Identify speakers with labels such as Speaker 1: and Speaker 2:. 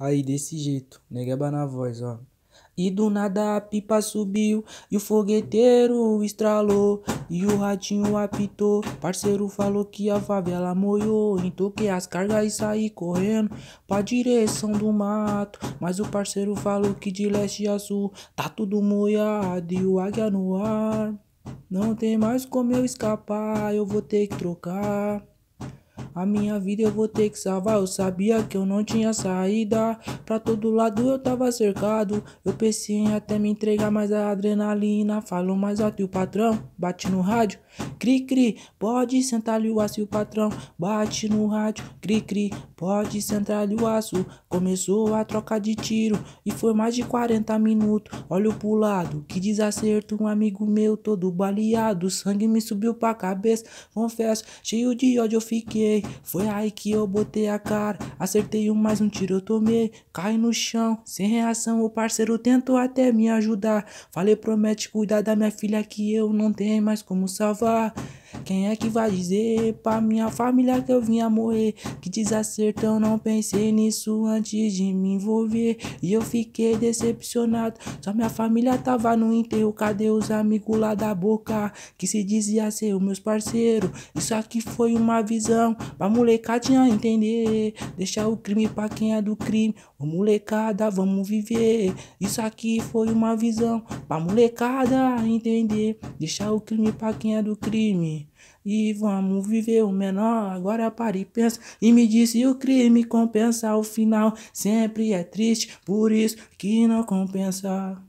Speaker 1: Aí desse jeito, negueba na voz, ó. E do nada a pipa subiu, e o fogueteiro estralou, e o ratinho apitou. Parceiro falou que a favela moiou, entoquei as cargas e saí correndo pra direção do mato. Mas o parceiro falou que de leste a sul tá tudo moiado e o águia no ar. Não tem mais como eu escapar, eu vou ter que trocar. A minha vida eu vou ter que salvar. Eu sabia que eu não tinha saída. Pra todo lado eu tava cercado. Eu pensei em até me entregar, mas a adrenalina falou mais alto. E o patrão bate no rádio. Cri, cri, pode sentar ali o aço. E o patrão bate no rádio. Cri, cri, pode sentar ali o aço. Começou a troca de tiro e foi mais de 40 minutos. Olho pro lado, que desacerto. Um amigo meu todo baleado. O sangue me subiu pra cabeça. Confesso, cheio de ódio eu fiquei. Foi aí que eu botei a cara. Acertei um, mais um tiro eu tomei. Cai no chão, sem reação. O parceiro tentou até me ajudar. Falei, promete cuidar da minha filha que eu não tenho mais como salvar. Quem é que vai dizer pra minha família que eu vinha morrer? Que desacertão, não pensei nisso antes de me envolver. E eu fiquei decepcionado. Só minha família tava no enterro. Cadê os amigos lá da boca? Que se dizia ser os meus parceiros. Isso aqui foi uma visão pra molecadinha entender. Deixar o crime pra quem é do crime. Ô molecada, vamos viver. Isso aqui foi uma visão pra molecada entender. Deixar o crime pra quem é do crime. E vamos viver o menor, agora pare e pensa. E me disse o crime compensa o final. Sempre é triste, por isso que não compensa.